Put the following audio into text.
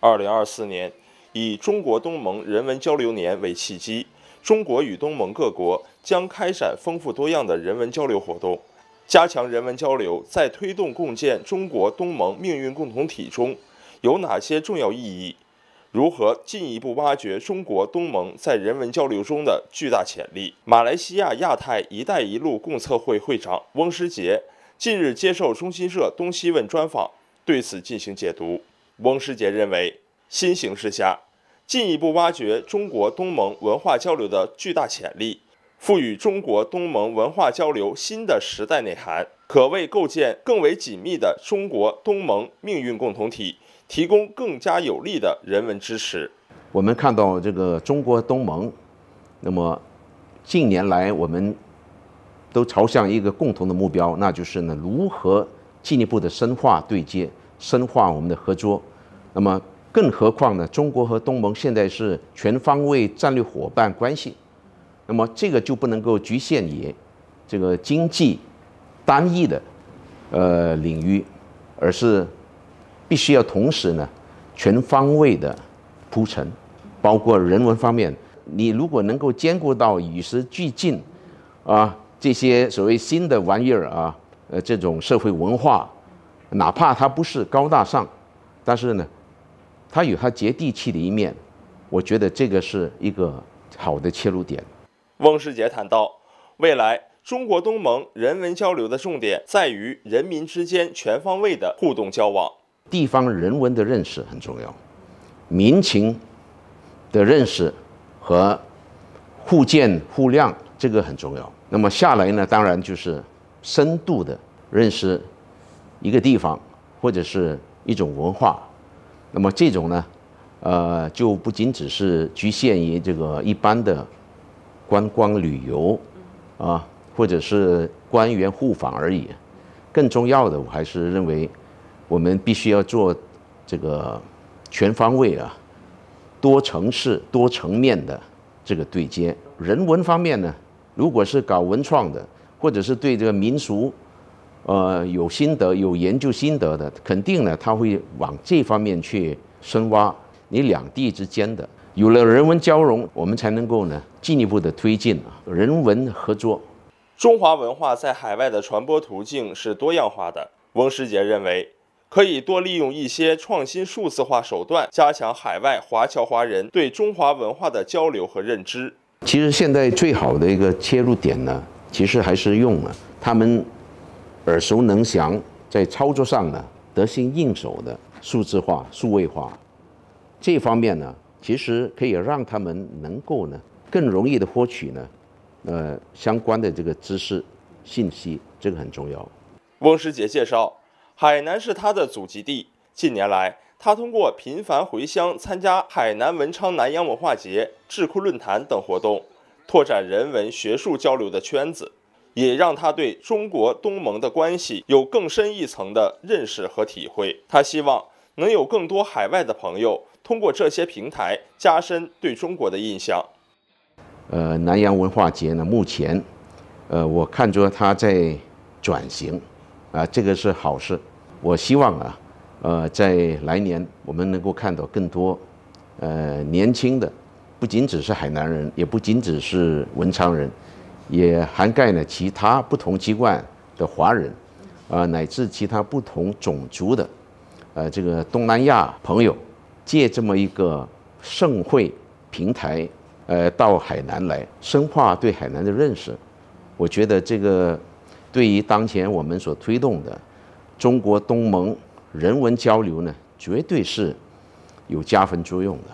二零二四年以中国东盟人文交流年为契机，中国与东盟各国将开展丰富多样的人文交流活动，加强人文交流在推动共建中国东盟命运共同体中有哪些重要意义？如何进一步挖掘中国东盟在人文交流中的巨大潜力？马来西亚亚太“一带一路”共策会会长翁诗杰近日接受中新社“东西问”专访，对此进行解读。翁世杰认为，新形势下进一步挖掘中国东盟文化交流的巨大潜力，赋予中国东盟文化交流新的时代内涵，可为构建更为紧密的中国东盟命运共同体提供更加有力的人文支持。我们看到，这个中国东盟，那么近年来，我们都朝向一个共同的目标，那就是呢，如何进一步的深化对接。深化我们的合作，那么更何况呢？中国和东盟现在是全方位战略伙伴关系，那么这个就不能够局限于这个经济单一的呃领域，而是必须要同时呢全方位的铺陈，包括人文方面。你如果能够兼顾到与时俱进啊这些所谓新的玩意儿啊，呃这种社会文化。哪怕它不是高大上，但是呢，它有它接地气的一面，我觉得这个是一个好的切入点。翁世杰谈到，未来中国东盟人文交流的重点在于人民之间全方位的互动交往，地方人文的认识很重要，民情的认识和互鉴互谅这个很重要。那么下来呢，当然就是深度的认识。一个地方，或者是一种文化，那么这种呢，呃，就不仅只是局限于这个一般的观光旅游，啊，或者是官员互访而已。更重要的，我还是认为，我们必须要做这个全方位啊、多层次、多层面的这个对接。人文方面呢，如果是搞文创的，或者是对这个民俗。呃，有心得、有研究心得的，肯定呢，他会往这方面去深挖。你两地之间的有了人文交融，我们才能够呢进一步的推进人文合作。中华文化在海外的传播途径是多样化的。翁世杰认为，可以多利用一些创新数字化手段，加强海外华侨华人对中华文化的交流和认知。其实现在最好的一个切入点呢，其实还是用了他们。耳熟能详，在操作上呢得心应手的数字化、数位化，这方面呢，其实可以让他们能够呢更容易的获取呢，呃相关的这个知识信息，这个很重要。翁师姐介绍，海南是他的祖籍地，近年来他通过频繁回乡参加海南文昌南洋文化节、智库论坛等活动，拓展人文学术交流的圈子。也让他对中国东盟的关系有更深一层的认识和体会。他希望能有更多海外的朋友通过这些平台加深对中国的印象。呃，南洋文化节呢，目前，呃，我看着他在转型，啊，这个是好事。我希望啊，呃，在来年我们能够看到更多，呃，年轻的，不仅只是海南人，也不仅只是文昌人。也涵盖了其他不同籍贯的华人，啊乃至其他不同种族的，呃这个东南亚朋友，借这么一个盛会平台，呃到海南来深化对海南的认识，我觉得这个对于当前我们所推动的中国东盟人文交流呢，绝对是有加分作用的。